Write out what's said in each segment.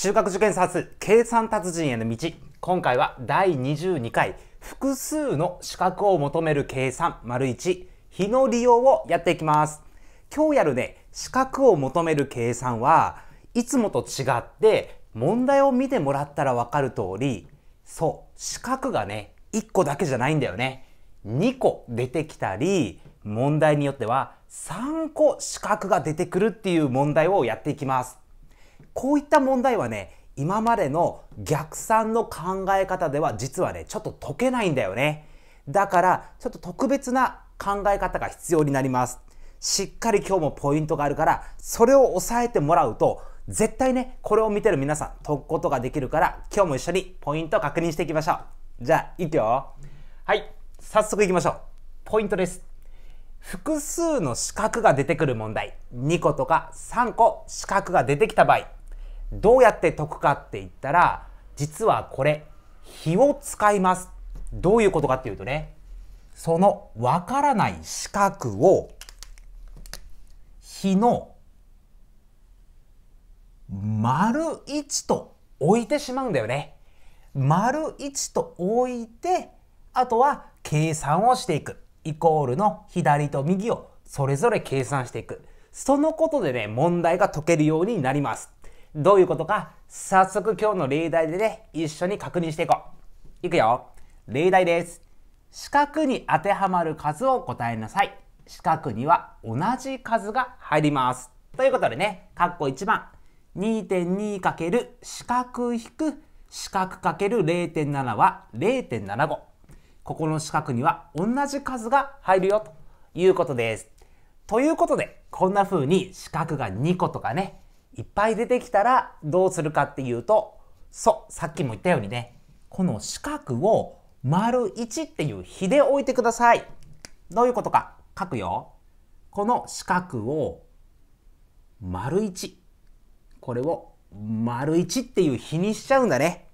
中学受験査数計算達人への道今回は第22回複数の資格を求める計算丸1日の利用をやっていきます今日やるね資格を求める計算はいつもと違って問題を見てもらったら分かる通りそう資格がね1個だけじゃないんだよね2個出てきたり問題によっては3個資格が出てくるっていう問題をやっていきますこういった問題はね今までの逆算の考え方では実はねちょっと解けないんだよねだからちょっと特別な考え方が必要になりますしっかり今日もポイントがあるからそれを押さえてもらうと絶対ねこれを見てる皆さん解くことができるから今日も一緒にポイント確認していきましょうじゃあいくよはい早速いきましょうポイントです複数の四角が出てくる問題2個とか3個四角が出てきた場合どうやって解くかって言ったら実はこれ比を使いますどういうことかっていうとねそのわからない四角を比の丸1と置いてしまうんだよね。丸1と置いてあとは計算をしていくイコールの左と右をそれぞれ計算していくそのことでね問題が解けるようになります。どういうことか、早速今日の例題でね、一緒に確認していこう。いくよ。例題です。四角に当てはまる数を答えなさい。四角には同じ数が入ります。ということでね、括弧1番、2.2× 四角引く四角 ×0.7 は0.75。ここの四角には同じ数が入るよということです。ということで、こんな風に四角が2個とかね、いっぱい出てきたらどうするかっていうとそうさっきも言ったようにねこの四角を丸1っていう比で置いてください。どういうことか書くよ。この四角を丸1これを丸1っていう比にしちゃうんだね。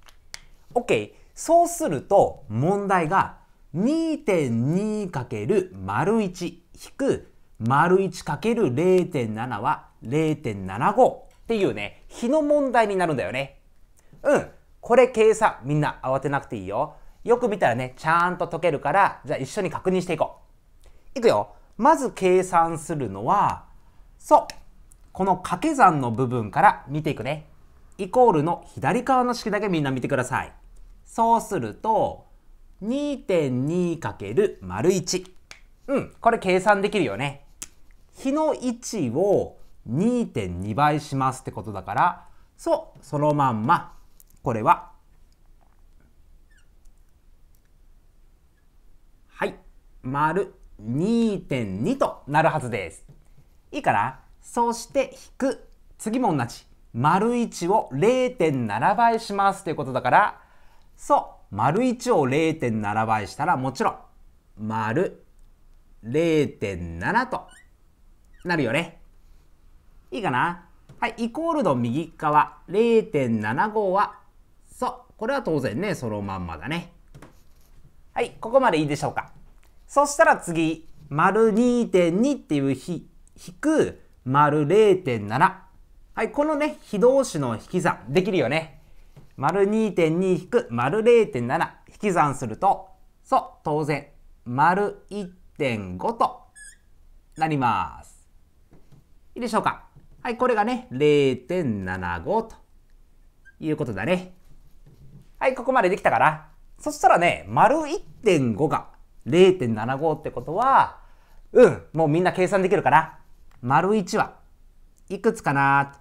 OK そうすると問題が 2.2× 丸1引く丸1 ×0.7 は0.75っていうね、日の問題になるんだよね。うん。これ計算、みんな慌てなくていいよ。よく見たらね、ちゃんと解けるから、じゃあ一緒に確認していこう。いくよ。まず計算するのは、そう。この掛け算の部分から見ていくね。イコールの左側の式だけみんな見てください。そうすると、2.2×1。うん、これ計算できるよね。日の位置を2.2倍しますってことだからそうそのまんまこれははい丸2.2となるはずですいいかなそして引く次も同じ丸1を0.7倍しますっいうことだからそう丸1を0.7倍したらもちろん丸0.7となるよね。いいかなはい、イコールの右側0.75は、そう、これは当然ね、そのまんまだね。はい、ここまでいいでしょうか。そしたら次、丸2.2っていう比、引く丸0.7。はい、このね、非同士の引き算、できるよね。丸2.2引く丸0.7引き算すると、そう、当然、丸1.5となります。いいでしょうかはい、これがね、0.75ということだね。はい、ここまでできたかな。そしたらね、丸1.5が0.75ってことは、うん、もうみんな計算できるかな。丸1はいくつかなと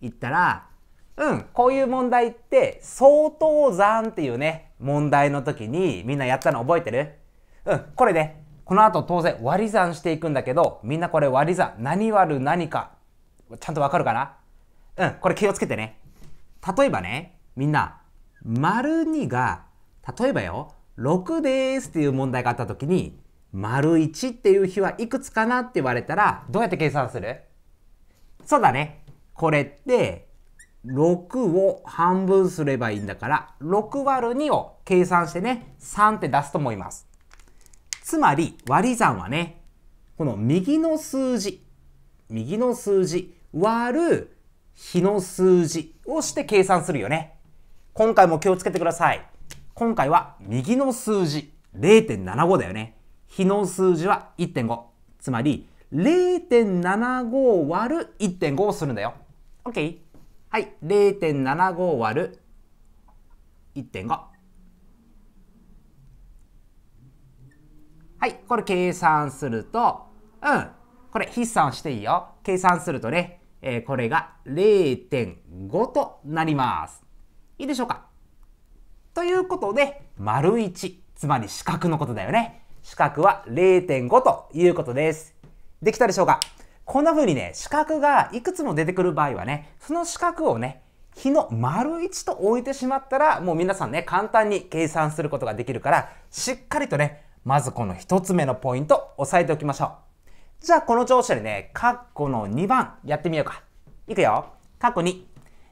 言ったら、うん、こういう問題って相当算っていうね、問題の時にみんなやったの覚えてるうん、これね、この後当然割り算していくんだけど、みんなこれ割り算、何割る何かちゃんとわかるかなうん、これ気をつけてね。例えばね、みんな、丸2が、例えばよ、6ですっていう問題があった時に、丸1っていう日はいくつかなって言われたら、どうやって計算するそうだね。これって、6を半分すればいいんだから、6割る2を計算してね、3って出すと思います。つまり、割り算はね、この右の数字、右の数字、割る日の数字をして計算するよね。今回も気をつけてください。今回は右の数字0.75だよね。日の数字は1.5。つまり0.75割る1.5をするんだよ。OK? はい。0.75割る1.5。はい。これ計算すると、うん。これ筆算していいよ。計算するとね、えー、これが0.5となります。いいでしょうかということで、丸1、つまり四角のことだよね。四角は0.5ということです。できたでしょうかこんな風にね、四角がいくつも出てくる場合はね、その四角をね、日の丸1と置いてしまったら、もう皆さんね、簡単に計算することができるから、しっかりとね、まずこの1つ目のポイント、押さえておきましょう。じゃあこの調子でね、カッコの2番やってみようか。いくよ。カッコ2。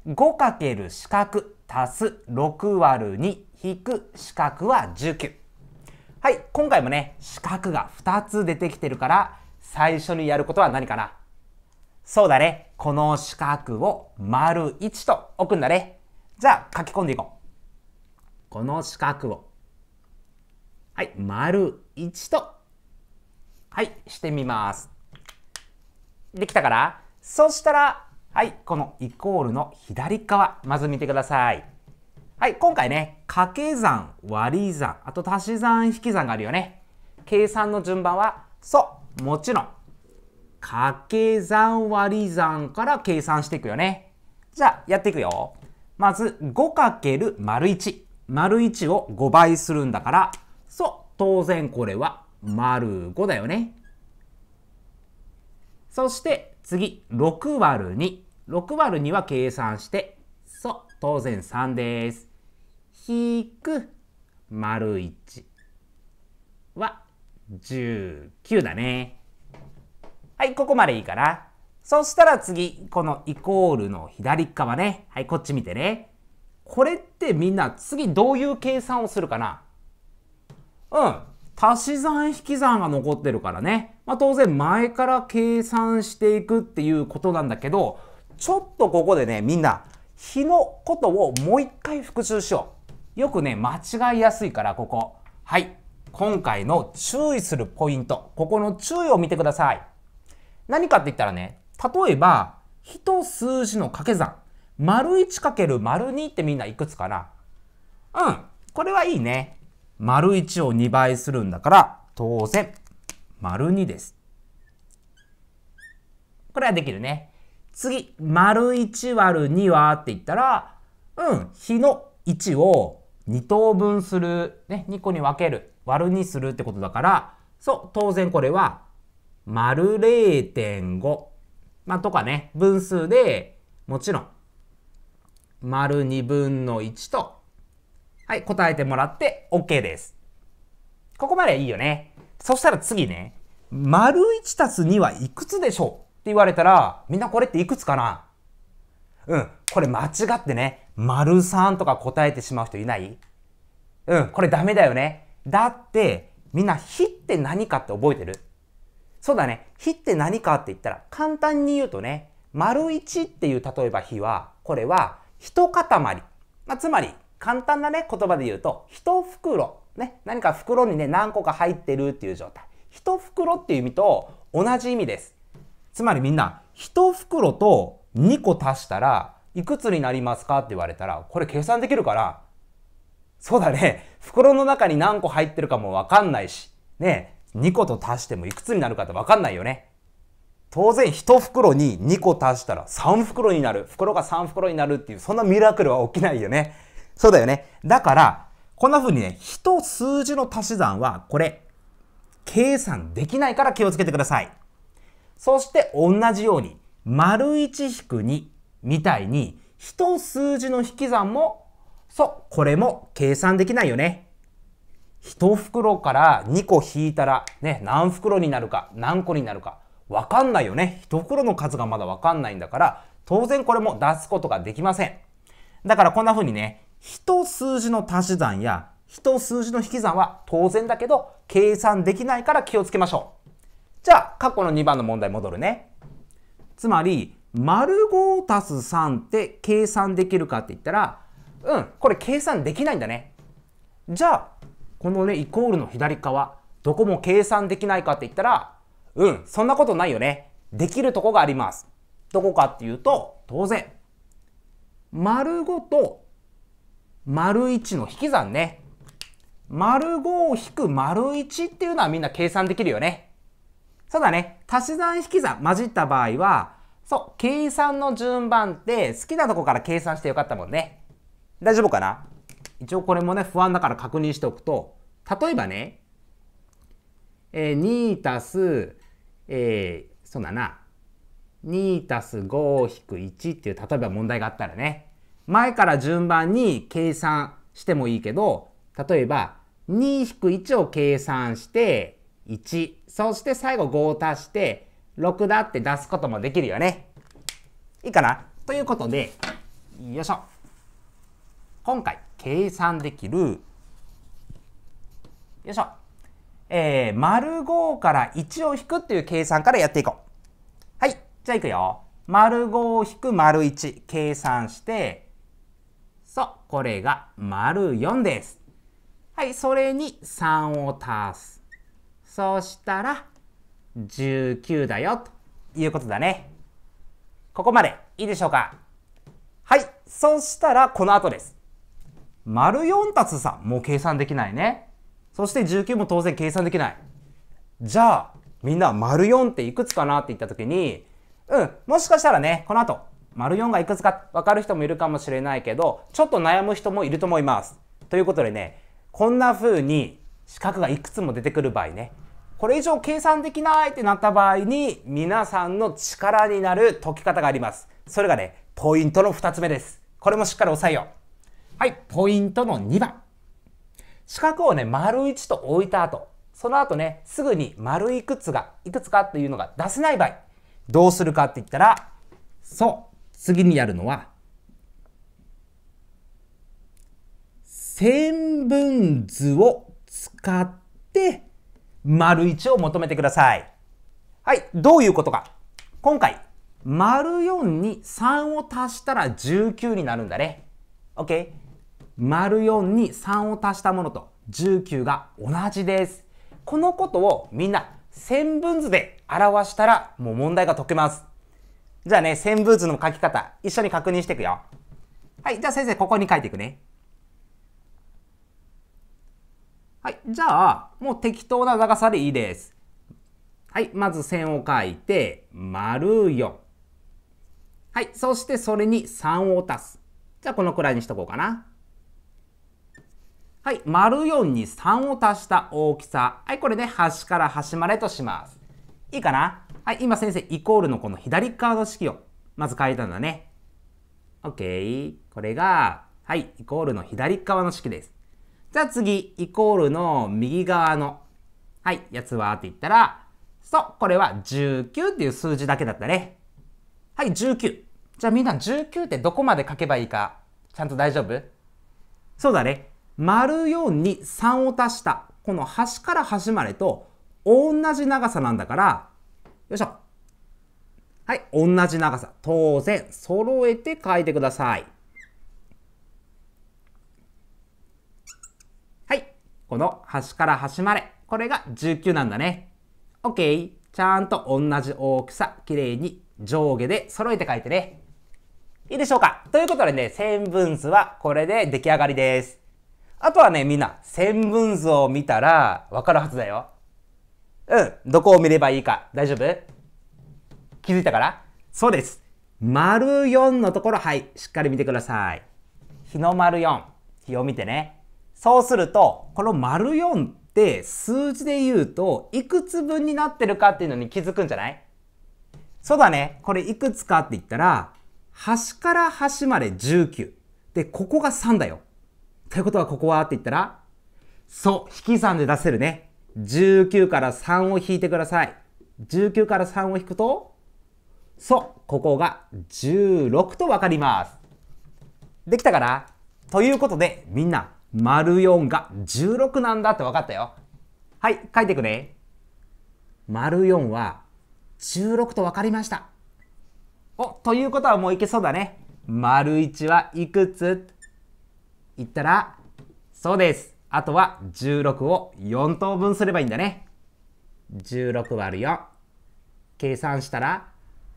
5× 四角足す6割る2引く四角は19。はい、今回もね、四角が2つ出てきてるから、最初にやることは何かなそうだね。この四角を丸1と置くんだね。じゃあ書き込んでいこう。この四角を。はい、丸1とはいしてみますできたからそしたらはいこのイコールの左側まず見てくださいはい今回ね掛け算割り算あと足し算引き算があるよね計算の順番はそうもちろん掛け算割り算から計算していくよねじゃあやっていくよまず 5× 丸1丸1を5倍するんだからそう当然これは丸5だよね。そして次、6割2。6割2は計算して、そう、当然3です。引く、丸1は19だね。はい、ここまでいいかな。そしたら次、このイコールの左側ね。はい、こっち見てね。これってみんな次どういう計算をするかなうん。足し算引き算が残ってるからね、まあ、当然前から計算していくっていうことなんだけどちょっとここでねみんな日のことをもう一回復習しようよくね間違いやすいからここはい今回の注意するポイントここの注意を見てください何かって言ったらね例えば日と数字の掛け算丸1かける丸2ってみんないくつかなうんこれはいいね丸1を2倍するんだから当然丸2です。これはできるね。次、丸1割る2はって言ったら、うん、比の1を2等分する、ね、2個に分ける、割る2するってことだから、そう、当然これは、丸0.5、まあ、とかね、分数で、もちろん、丸2分の1と、はい、答えてもらって OK です。ここまでいいよね。そしたら次ね、丸1たす2はいくつでしょうって言われたら、みんなこれっていくつかなうん、これ間違ってね、丸3とか答えてしまう人いないうん、これダメだよね。だって、みんな比って何かって覚えてるそうだね。比って何かって言ったら、簡単に言うとね、丸1っていう例えば比は、これは一塊。まあ、つまり簡単なね、言葉で言うと、一袋、ね、何か袋にね、何個か入ってるっていう状態。一袋っていう意味と同じ意味です。つまりみんな、一袋と2個足したら、いくつになりますかって言われたら、これ計算できるから、そうだね、袋の中に何個入ってるかもわかんないし、ね、2個と足してもいくつになるかってわかんないよね。当然一袋に2個足したら3袋になる袋が3袋になるっていうそんなミラクルは起きないよねそうだよね。だから、こんな風にね、日数字の足し算は、これ、計算できないから気をつけてください。そして同じように、丸1引く2みたいに、日数字の引き算も、そう、これも計算できないよね。1袋から2個引いたら、ね、何袋になるか、何個になるか、わかんないよね。1袋の数がまだわかんないんだから、当然これも出すことができません。だからこんな風にね、一数字の足し算や一数字の引き算は当然だけど計算できないから気をつけましょう。じゃあ、過去の2番の問題戻るね。つまり、丸5足す3って計算できるかって言ったら、うん、これ計算できないんだね。じゃあ、このね、イコールの左側、どこも計算できないかって言ったら、うん、そんなことないよね。できるとこがあります。どこかっていうと、当然、丸5と丸1の引き算ね。丸5を引く丸一っていうのはみんな計算できるよね。そうだね。足し算引き算混じった場合は、そう、計算の順番って好きなとこから計算してよかったもんね。大丈夫かな一応これもね、不安だから確認しておくと、例えばね、えー、2たす、えー、そうだな、2たす5を引く1っていう例えば問題があったらね、前から順番に計算してもいいけど例えば2-1を計算して1そして最後5を足して6だって出すこともできるよね。いいかなということでよいしょ今回計算できるよいしょえー、丸5から1を引くっていう計算からやっていこう。はい、じゃあいくよ。丸5を引く丸1計算してそう、これが丸4です。はい、それに3を足す。そうしたら、19だよ、ということだね。ここまでいいでしょうかはい、そうしたらこの後です。丸4たす3、もう計算できないね。そして19も当然計算できない。じゃあ、みんな丸4っていくつかなって言ったときに、うん、もしかしたらね、この後、丸4がいくつか分かる人もいるかもしれないけど、ちょっと悩む人もいると思います。ということでね、こんな風に四角がいくつも出てくる場合ね、これ以上計算できないってなった場合に、皆さんの力になる解き方があります。それがね、ポイントの2つ目です。これもしっかり押さえよう。はい、ポイントの2番。四角をね、丸1と置いた後、その後ね、すぐに丸いくつが、いくつかっていうのが出せない場合、どうするかって言ったら、そう。次にやるのは、線分図を使って丸一を求めてください。はい、どういうことか。今回、丸4に3を足したら19になるんだね。OK? 丸4に3を足したものと19が同じです。このことをみんな線分図で表したらもう問題が解けます。じゃあね、線分図の書き方、一緒に確認していくよ。はい、じゃあ先生、ここに書いていくね。はい、じゃあ、もう適当な長さでいいです。はい、まず線を書いて、丸4。はい、そしてそれに3を足す。じゃあ、このくらいにしとこうかな。はい、丸4に3を足した大きさ。はい、これね、端から端までとします。いいかなはい、今先生、イコールのこの左側の式を、まず書いたんだね。OK。これが、はい、イコールの左側の式です。じゃあ次、イコールの右側の、はい、やつはって言ったら、そう、これは19っていう数字だけだったね。はい、19。じゃあみんな19ってどこまで書けばいいか、ちゃんと大丈夫そうだね。丸4に3を足した、この端から端までと同じ長さなんだから、よいしょ。はい、同じ長さ。当然、揃えて書いてください。はい、この端から端まで。これが19なんだね。OK。ちゃんと同じ大きさ、きれいに上下で揃えて書いてね。いいでしょうかということでね、線分図はこれで出来上がりです。あとはね、みんな、線分図を見たらわかるはずだよ。うん。どこを見ればいいか。大丈夫気づいたからそうです。丸4のところ、はい。しっかり見てください。日の丸4。日を見てね。そうすると、この丸4って数字で言うと、いくつ分になってるかっていうのに気づくんじゃないそうだね。これいくつかって言ったら、端から端まで19。で、ここが3だよ。ということはここはって言ったら、そう、引き算で出せるね。19から3を引いてください。19から3を引くと、そう、ここが16とわかります。できたかなということで、みんな、丸4が16なんだってわかったよ。はい、書いてくれ。丸4は16とわかりました。お、ということはもういけそうだね。丸1はいくつ言ったら、そうです。あとは16を4等分すればいいんだね。16割る4。計算したら、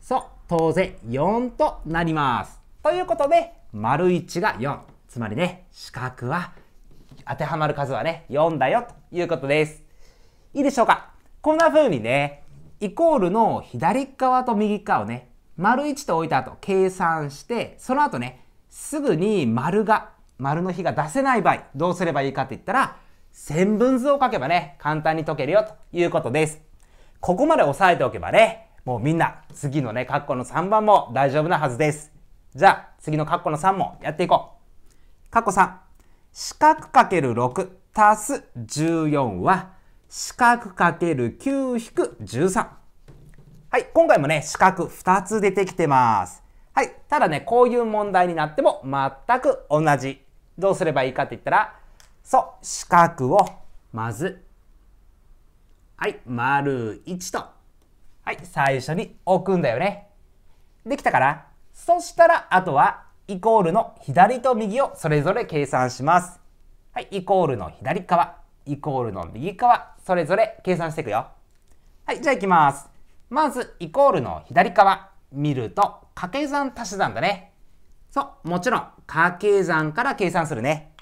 そう、当然4となります。ということで、丸1が4。つまりね、四角は、当てはまる数はね、4だよということです。いいでしょうかこんな風にね、イコールの左側と右側をね、丸1と置いた後、計算して、その後ね、すぐに丸が丸の比が出せない場合、どうすればいいかって言ったら、線分図を書けばね、簡単に解けるよということです。ここまで押さえておけばね、もうみんな、次のね、カッコの3番も大丈夫なはずです。じゃあ、次のカッコの3もやっていこう。カッコ3。四角かける6足す14は、四角る9引く13。はい、今回もね、四角2つ出てきてます。はい、ただね、こういう問題になっても全く同じどうすればいいかって言ったら、そう、四角をまず、はい、丸1と、はい、最初に置くんだよね。できたかなそしたら、あとは、イコールの左と右をそれぞれ計算します。はい、イコールの左側、イコールの右側、それぞれ計算していくよ。はい、じゃあ行きます。まず、イコールの左側、見ると、掛け算足し算だね。そう、もちろん、掛け算から計算するね。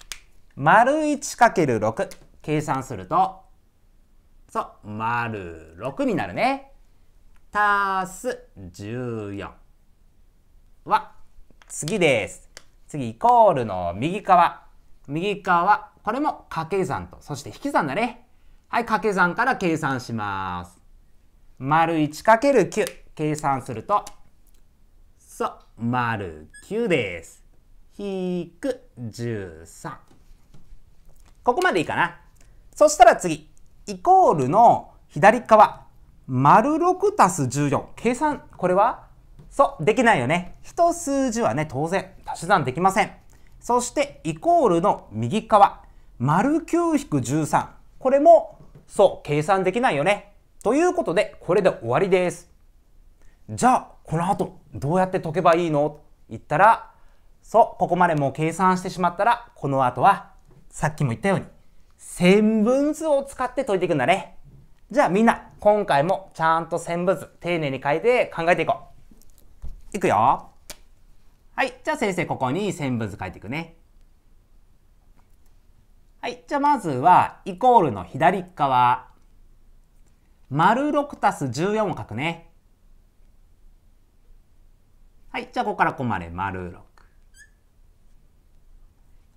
丸 1×6 計算すると、そう、丸6になるね。足す14は、次です。次、イコールの右側。右側、これも掛け算と、そして引き算だね。はい、掛け算から計算します。丸 1×9 計算すると、そう、丸9です。引く13。ここまでいいかな。そしたら次、イコールの左側、丸6足す14。計算、これはそう、できないよね。一数字はね、当然、足し算できません。そして、イコールの右側、丸9引く13。これも、そう、計算できないよね。ということで、これで終わりです。じゃあ、この後、どうやって解けばいいの言ったら、そう、ここまでもう計算してしまったら、この後は、さっきも言ったように、線分図を使って解いていくんだね。じゃあみんな、今回もちゃんと線分図、丁寧に書いて考えていこう。いくよ。はい。じゃあ先生、ここに線分図書いていくね。はい。じゃあまずは、イコールの左側。丸6たす14を書くね。はい。じゃあここからここまで丸6。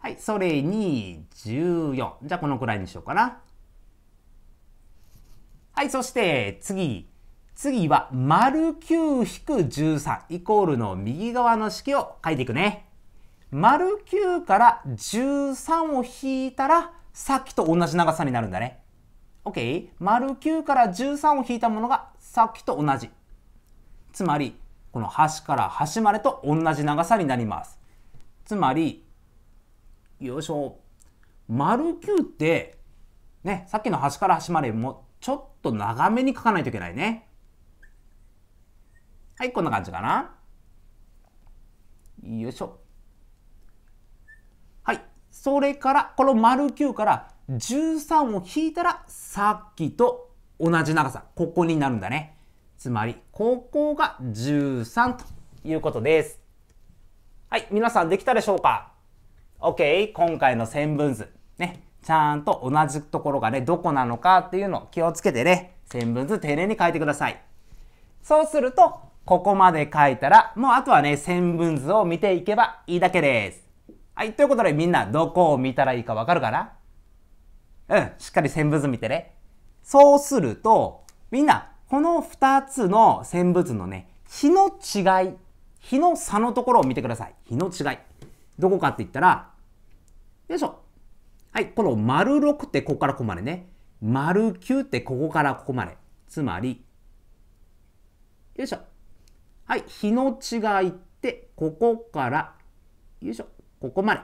はい、それに14。じゃあこのくらいにしようかな。はい、そして次。次は、丸9引く13イコールの右側の式を書いていくね。丸9から13を引いたら、さっきと同じ長さになるんだね。OK? 丸9から13を引いたものがさっきと同じ。つまり、この端から端までと同じ長さになります。つまり、よいしょ丸9ってねさっきの端から端までもちょっと長めに書かないといけないねはいこんな感じかなよいしょはいそれからこの丸9から13を引いたらさっきと同じ長さここになるんだねつまりここが13ということですはい皆さんできたでしょうか OK 今回の線分図ねちゃんと同じところがねどこなのかっていうのを気をつけてね線分図丁寧に書いてくださいそうするとここまで書いたらもうあとはね線分図を見ていけばいいだけですはいということでみんなどこを見たらいいかわかるかなうんしっかり線分図見てねそうするとみんなこの二つの線分図のね比の違い比の差のところを見てください比の違いどこかって言ったらよいしょ。はい、この丸6ってここからここまでね。丸9ってここからここまで。つまり、よいしょ。はい、日の違いって、ここから、よいしょ、ここまで。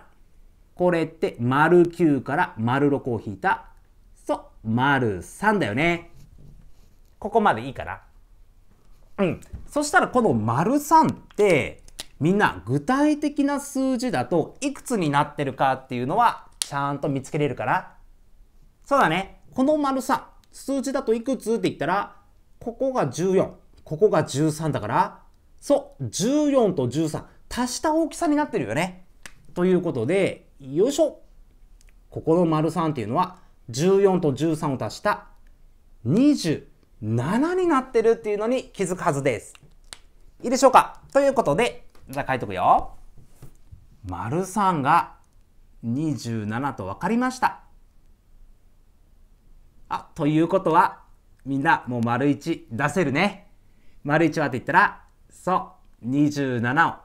これって、丸9から丸6を引いた、そう、丸3だよね。ここまでいいかな。うん。そしたら、この丸3って、みんな具体的な数字だといくつになってるかっていうのはちゃんと見つけれるかなそうだね。この丸さ、数字だといくつって言ったら、ここが14、ここが13だから、そう、14と13、足した大きさになってるよね。ということで、よいしょここの丸3っていうのは、14と13を足した27になってるっていうのに気づくはずです。いいでしょうかということで、じゃあ書いとくよ。丸3が27と分かりました。あ、ということは、みんなもう丸1出せるね。丸1はって言ったら、そう、27を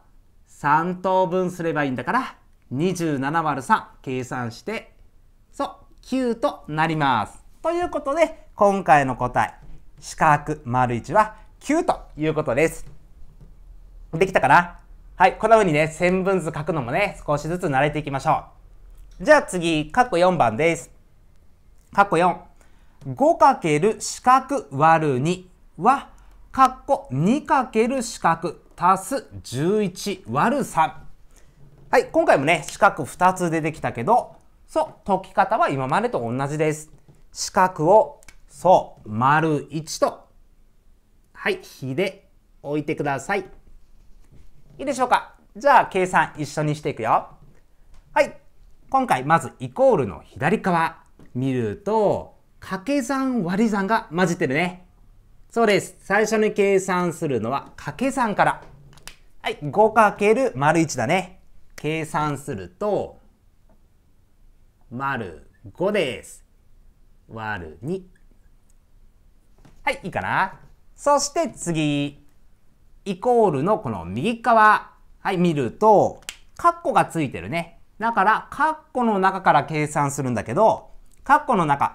3等分すればいいんだから、27割3計算して、そう、9となります。ということで、今回の答え、四角丸1は9ということです。できたかなはい、こんな風にね、線分図書くのもね、少しずつ慣れていきましょう。じゃあ次、括弧4番です。括弧4。5× 四角割る2は、括弧 2× 四角足す11割る3。はい、今回もね、四角2つ出てきたけど、そう、解き方は今までと同じです。四角を、そう、丸1と、はい、火で置いてください。いいでしょうかじゃあ計算一緒にしていくよ。はい。今回まずイコールの左側見ると掛け算割り算が混じってるね。そうです。最初に計算するのは掛け算から。はい。5×1 だね。計算すると丸5です。割る2。はい。いいかなそして次。イコールのこの右側、はい、見ると、カッコがついてるね。だから、カッコの中から計算するんだけど、カッコの中、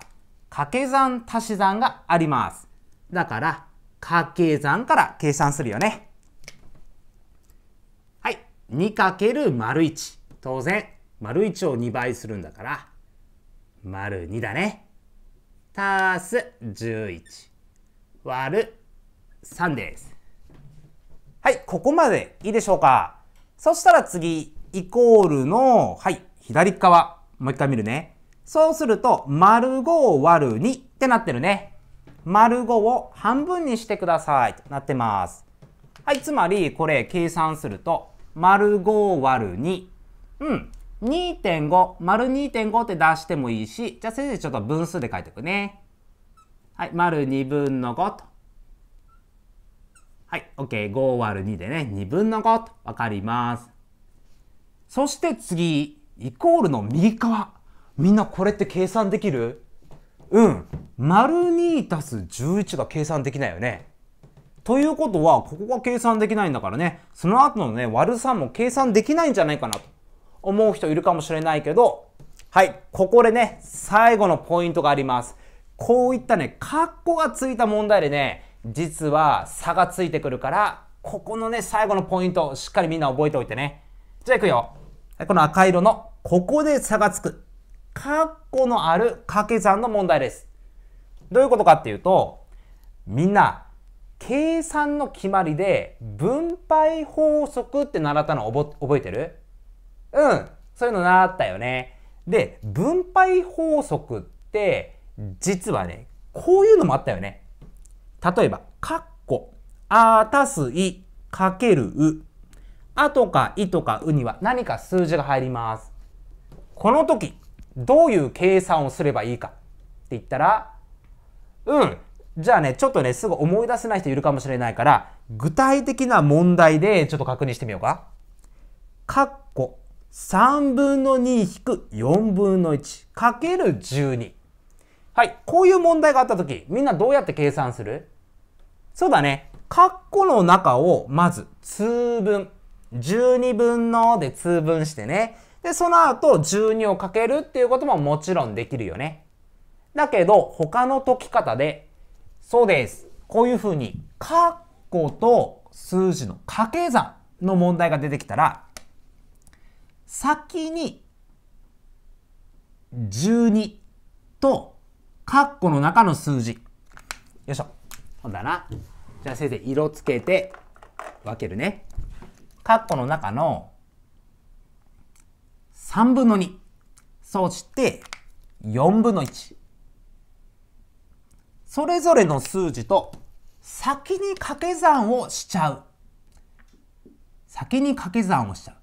掛け算足し算があります。だから、掛け算から計算するよね。はい。2丸1当然、丸1を2倍するんだから、丸2だね。足す11。割る3です。はい、ここまでいいでしょうか。そしたら次、イコールの、はい、左側。もう一回見るね。そうすると、丸5を割る2ってなってるね。丸5を半分にしてくださいとなってます。はい、つまりこれ計算すると、丸5割る2。うん。2.5、丸2.5って出してもいいし、じゃあ先生ちょっと分数で書いておくね。はい、丸2分の5と。はい、OK、5割る2でね、2分の5と分かります。そして次、イコールの右側。みんなこれって計算できるうん。丸2たす11が計算できないよね。ということは、ここが計算できないんだからね、その後のね、割る3も計算できないんじゃないかなと思う人いるかもしれないけど、はい、ここでね、最後のポイントがあります。こういったね、カッコがついた問題でね、実は差がついてくるからここのね最後のポイントしっかりみんな覚えておいてねじゃあいくよこの赤色のここで差がつく括弧のある掛け算の問題ですどういうことかっていうとみんな計算の決まりで分配法則って習ったの覚えてるうんそういうの習ったよねで分配法則って実はねこういうのもあったよね例えば、かっこ、あたすい、かけるう。あとかいとかうには何か数字が入ります。この時、どういう計算をすればいいかって言ったら、うん、じゃあね、ちょっとね、すぐ思い出せない人いるかもしれないから、具体的な問題でちょっと確認してみようか。カッコ、3分の2引く4分の1かける12。はい、こういう問題があった時、みんなどうやって計算するそうだね。括弧の中をまず通分。12分ので通分してね。で、その後12をかけるっていうことももちろんできるよね。だけど、他の解き方で、そうです。こういうふうに、括弧と数字の掛け算の問題が出てきたら、先に12と括弧の中の数字。よいしょ。ほんだな。じゃあ先生、色つけて分けるね。括弧の中の3分の2。そして4分の1。それぞれの数字と先に掛け算をしちゃう。先に掛け算をしちゃう。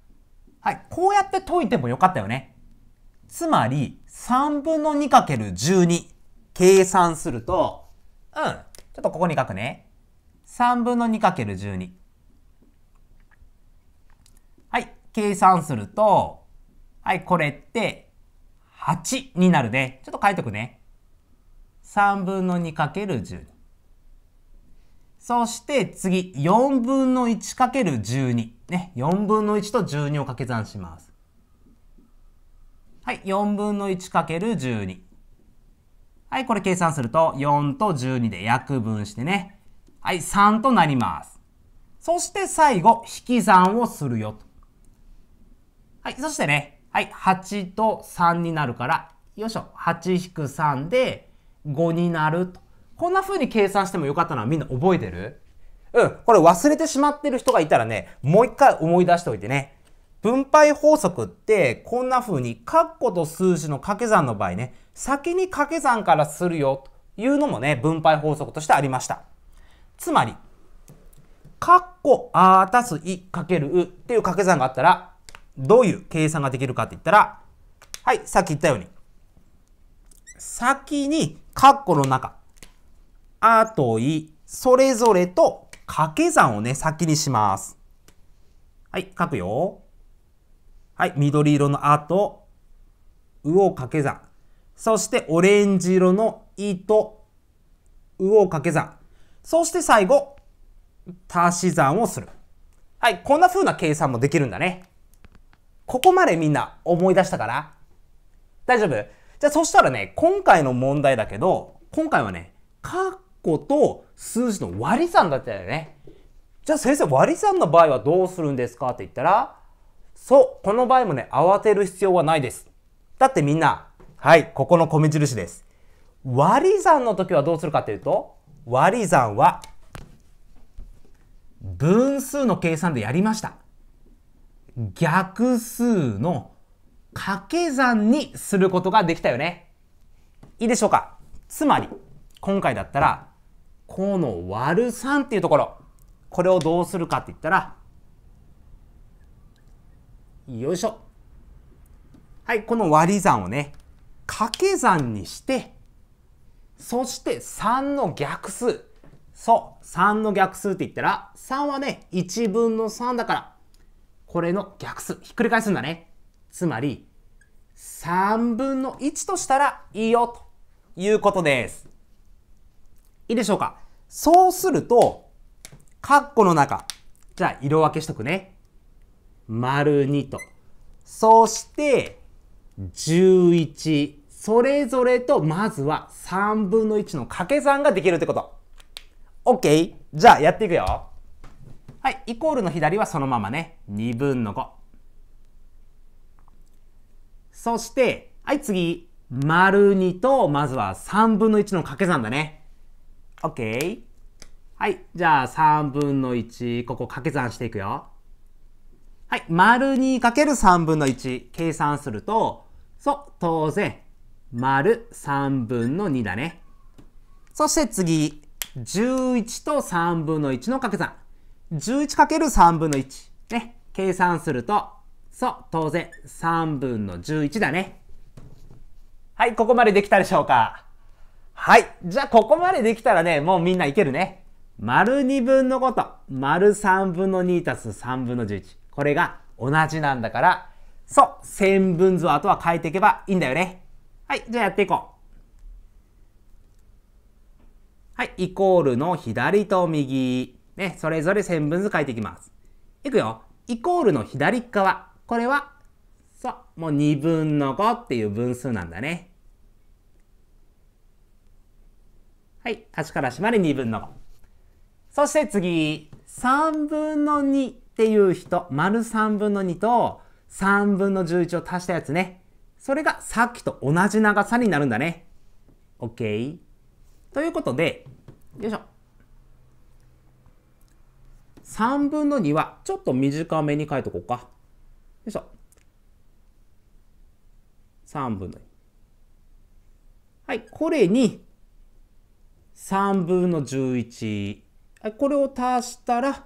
はい、こうやって解いてもよかったよね。つまり、3分の2る1 2計算すると、うん。ちょっとここに書くね。3分の 2×12。はい。計算すると、はい、これって、8になるね。ちょっと書いとくね。3分の 2×12。そして次、4分の 1×12。ね、4分の1と12を掛け算します。はい、4分の 1×12。はい、これ計算すると4と12で約分してね。はい、3となります。そして最後、引き算をするよはい、そしてね、はい、8と3になるから、よいしょ、8引く3で5になると。こんな風に計算してもよかったのはみんな覚えてるうん、これ忘れてしまってる人がいたらね、もう一回思い出しておいてね。分配法則ってこんな風に括弧と数字の掛け算の場合ね、先に掛け算からするよというのもね、分配法則としてありました。つまり、括弧あたすいかけるうっていう掛け算があったら、どういう計算ができるかって言ったら、はい、さっき言ったように、先に括弧の中、あとい、それぞれと掛け算をね、先にします。はい、書くよ。はい、緑色のあと、を掛け算。そしてオレンジ色のいと、を掛け算。そして最後、足し算をする。はい、こんな風な計算もできるんだね。ここまでみんな思い出したから大丈夫じゃあそしたらね、今回の問題だけど、今回はね、カッコと数字の割り算だったよね。じゃあ先生割り算の場合はどうするんですかって言ったら、そう、この場合もね、慌てる必要はないです。だってみんな、はい、ここの米印です。割り算の時はどうするかというと、割り算は分数の計算でやりました。逆数の掛け算にすることができたよね。いいでしょうかつまり、今回だったら、この割る3っていうところ、これをどうするかって言ったら、よいしょ。はい、この割り算をね、掛け算にして、そして3の逆数。そう、3の逆数って言ったら、3はね、1分の3だから、これの逆数、ひっくり返すんだね。つまり、3分の1としたらいいよ、ということです。いいでしょうかそうすると、カッコの中、じゃあ色分けしとくね。丸2とそして11それぞれとまずは3分の1の掛け算ができるってこと OK じゃあやっていくよはいイコールの左はそのままね2分の5そしてはい次丸2とまずは3分の1の掛け算だね OK はいじゃあ3分の1ここ掛け算していくよはい、丸2る3分の1計算すると、そう、当然、丸3分の2だね。そして次、11と3分の1の掛け算。1 1る3分の1。ね、計算すると、そう、当然、3分の11だね。はい、ここまでできたでしょうかはい、じゃあここまでできたらね、もうみんないけるね。丸2分の5と、丸3分の2たす3分の11。これが同じなんだから、そう、線分図を後は変えていけばいいんだよね。はい、じゃあやっていこう。はい、イコールの左と右。ね、それぞれ線分図書いていきます。いくよ。イコールの左側。これは、そう、もう2分の5っていう分数なんだね。はい、端から端まで2分の5。そして次、3分の2。っていう人、丸3分の2と3分の11を足したやつね。それがさっきと同じ長さになるんだね。OK? ということで、よいしょ。3分の2はちょっと短めに書いとこうか。よいしょ。3分の2。はい、これに3分の11。これを足したら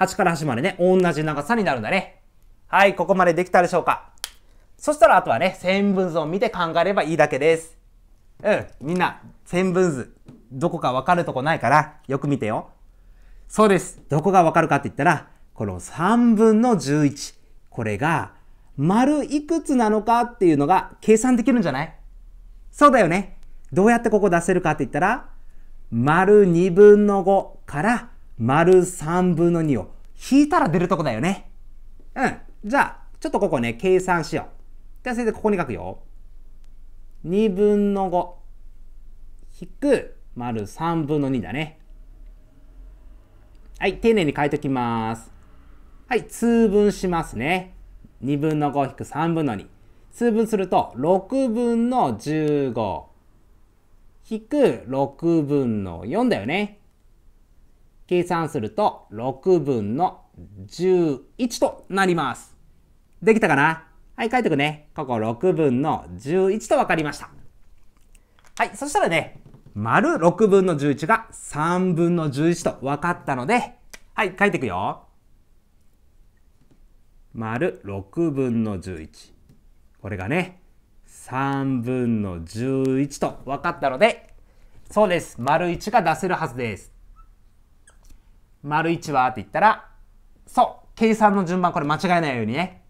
端から端までね、同じ長さになるんだね。はい、ここまでできたでしょうか。そしたらあとはね、線分図を見て考えればいいだけです。うん、みんな、線分図、どこかわかるとこないから、よく見てよ。そうです。どこがわかるかって言ったら、この3分の11、これが、丸いくつなのかっていうのが計算できるんじゃないそうだよね。どうやってここ出せるかって言ったら、丸2分の5から丸3分の2を引いたら出るとこだよね。うん。じゃあ、ちょっとここね、計算しよう。じゃあ先生、ここに書くよ。2分の5、引く、丸3分の2だね。はい、丁寧に書いときます。はい、通分しますね。2分の5引く3分の2。通分すると、6分の15。引く6分の4だよね。計算すると6分の11となります。できたかなはい、書いてくね。ここ6分の11と分かりました。はい、そしたらね、丸6分の11が3分の11と分かったので、はい、書いていくよ。丸6分の11。これがね、3分の11と分かったので、そうです。丸1が出せるはずです。丸1はって言ったら、そう計算の順番これ間違えないようにね。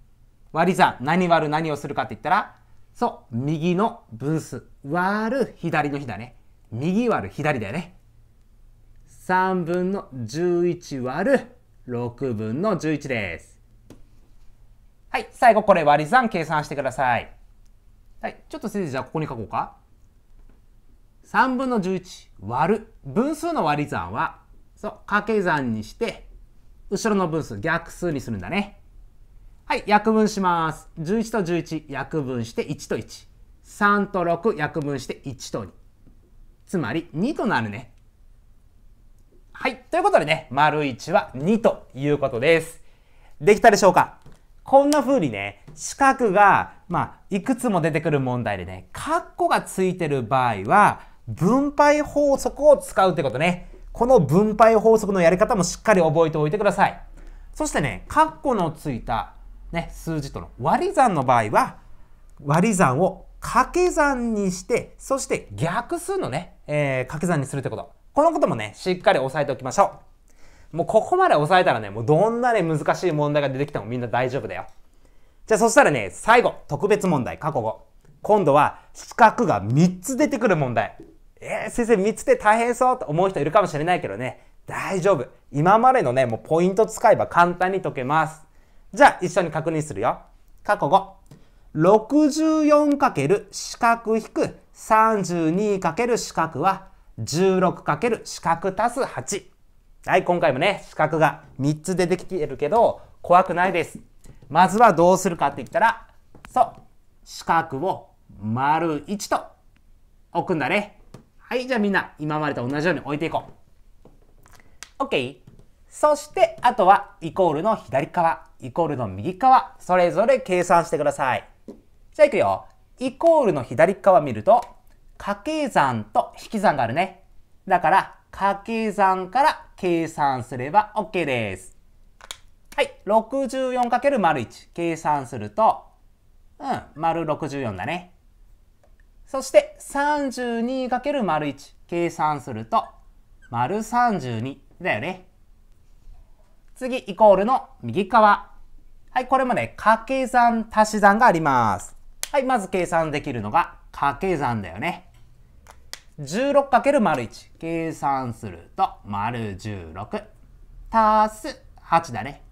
割り算、何割る何をするかって言ったら、そう、右の分数、割る左の比だね。右割る左だよね。3分の11割る6分の11です。はい、最後これ割り算計算してください。はい、ちょっと先生じゃあここに書こうか。3分の11割る分数の割り算はそう掛け算にして後ろの分数逆数にするんだねはい約分します11と11約分して1と13と6約分して1と2つまり2となるねはいということでね丸1は2ということですできたでしょうかこんな風にね四角がまあいくつも出てくる問題でねカッコがついてる場合は分配法則を使うってことねこの分配法則のやり方もしっかり覚えておいてください。そしてね、括弧のついた、ね、数字との割り算の場合は、割り算を掛け算にして、そして逆数のね、えー、掛け算にするってこと。このこともね、しっかり押さえておきましょう。もうここまで押さえたらね、もうどんなね、難しい問題が出てきてもみんな大丈夫だよ。じゃあそしたらね、最後、特別問題、過去5。今度は四角が3つ出てくる問題。えー、先生3つで大変そうと思う人いるかもしれないけどね、大丈夫。今までのね、もうポイント使えば簡単に解けます。じゃあ一緒に確認するよ。過去5。64× 四角引く 32× 四角は 16× 四角足す8。はい、今回もね、四角が3つ出てきてるけど、怖くないです。まずはどうするかって言ったら、そう、四角を丸1と置くんだね。はい、じゃあみんな、今までと同じように置いていこう。OK。そして、あとは、イコールの左側、イコールの右側、それぞれ計算してください。じゃあいくよ。イコールの左側見ると、掛け算と引き算があるね。だから、掛け算から計算すれば OK です。はい、64×1 計算すると、うん、丸64だね。そして 32×1 計算すると丸32だよね。次イコールの右側。はい、これもね、掛け算足し算があります。はい、まず計算できるのが掛け算だよね。16×1 計算すると丸16足す8だね。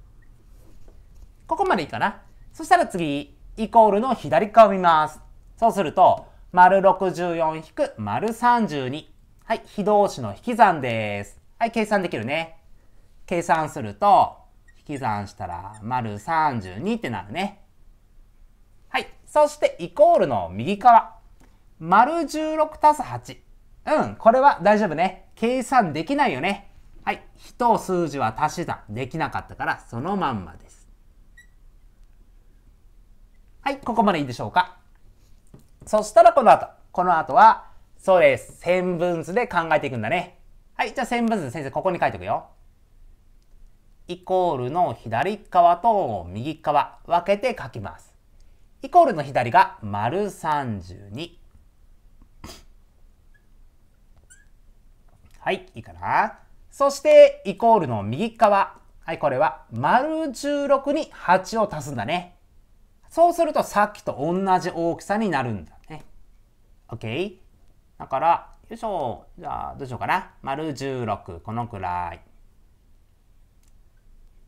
ここまでいいかな。そしたら次、イコールの左側を見ます。そうすると、丸64引く丸32。はい、非同士の引き算です。はい、計算できるね。計算すると、引き算したら丸32ってなるね。はい、そしてイコールの右側。丸16たす8。うん、これは大丈夫ね。計算できないよね。はい、一数字は足し算できなかったからそのまんまです。はい、ここまでいいでしょうか。そしたらこの後。この後は、そうです。線分図で考えていくんだね。はい。じゃあ線分図先生、ここに書いておくよ。イコールの左側と右側分けて書きます。イコールの左が丸32。はい、いいかな。そして、イコールの右側。はい、これは、丸16に8を足すんだね。そうすると、さっきと同じ大きさになるんだ。OK? だから、よいしょ。じゃあ、どうしようかな。丸16、このくらい。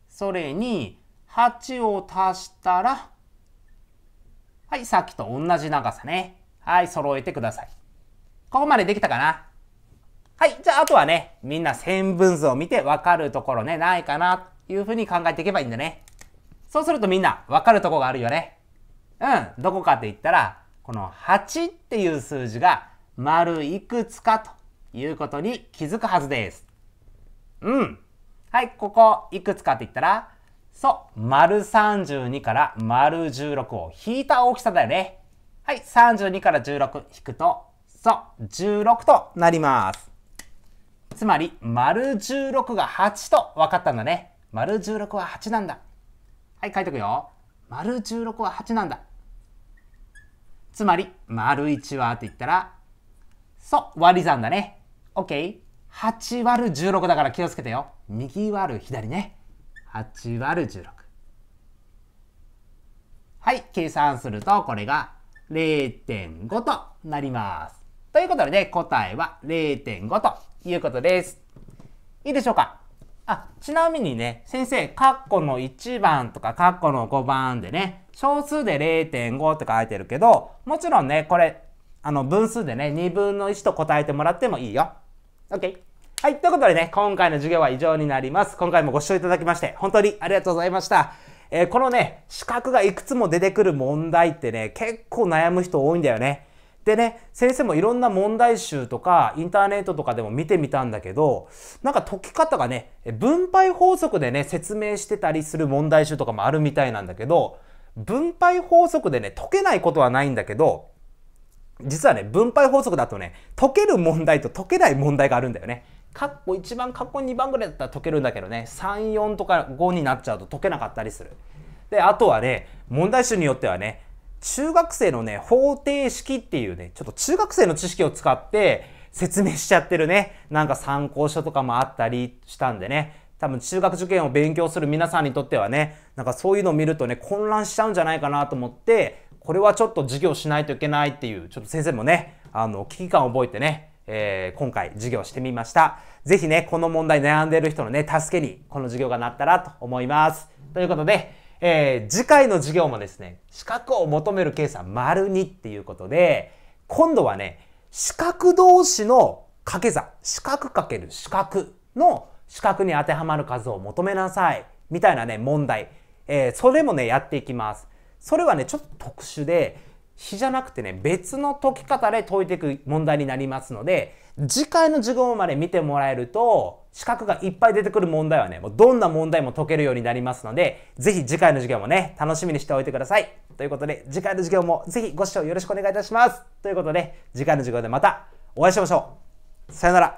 それに、8を足したら、はい、さっきと同じ長さね。はい、揃えてください。ここまでできたかなはい、じゃあ、あとはね、みんな線分図を見て分かるところね、ないかな、いうふうに考えていけばいいんだね。そうするとみんな分かるとこがあるよね。うん、どこかって言ったら、この8っていう数字が丸いくつかということに気づくはずです。うん。はい、ここいくつかって言ったら、そう、丸32から丸16を引いた大きさだよね。はい、32から16引くと、そう、16となります。つまり、丸16が8と分かったんだね。丸16は8なんだ。はい、書いとくよ。丸16は8なんだ。つまり、丸1はって言ったら、そう、割り算だね。OK。8割る16だから気をつけてよ。右割る左ね。8割る16。はい、計算するとこれが0.5となります。ということで、ね、答えは0.5ということです。いいでしょうかあ、ちなみにね、先生、カッコの1番とかカッコの5番でね、小数で0.5って書いてるけど、もちろんね、これ、あの、分数でね、2分の1と答えてもらってもいいよ。OK? はい、ということでね、今回の授業は以上になります。今回もご視聴いただきまして、本当にありがとうございました。えー、このね、資格がいくつも出てくる問題ってね、結構悩む人多いんだよね。でね、先生もいろんな問題集とか、インターネットとかでも見てみたんだけど、なんか解き方がね、分配法則でね、説明してたりする問題集とかもあるみたいなんだけど、分配法則でね、解けないことはないんだけど、実はね、分配法則だとね、解ける問題と解けない問題があるんだよね。カッコ1番、カッコ2番ぐらいだったら解けるんだけどね、3、4とか5になっちゃうと解けなかったりする。で、あとはね、問題集によってはね、中学生のね、方程式っていうね、ちょっと中学生の知識を使って説明しちゃってるね、なんか参考書とかもあったりしたんでね、多分中学受験を勉強する皆さんにとってはね、なんかそういうのを見るとね、混乱しちゃうんじゃないかなと思って、これはちょっと授業しないといけないっていう、ちょっと先生もね、あの、危機感を覚えてね、えー、今回授業してみました。ぜひね、この問題悩んでる人のね、助けにこの授業がなったらと思います。ということで、えー、次回の授業もですね、資格を求めるケースは丸2っていうことで、今度はね、資格同士の掛け算、資格かける資格の四角に当てはまる数を求めなさい。みたいなね、問題。えー、それもね、やっていきます。それはね、ちょっと特殊で、比じゃなくてね、別の解き方で解いていく問題になりますので、次回の授業まで見てもらえると、資格がいっぱい出てくる問題はね、もうどんな問題も解けるようになりますので、ぜひ次回の授業もね、楽しみにしておいてください。ということで、次回の授業もぜひご視聴よろしくお願いいたします。ということで、次回の授業でまたお会いしましょう。さよなら。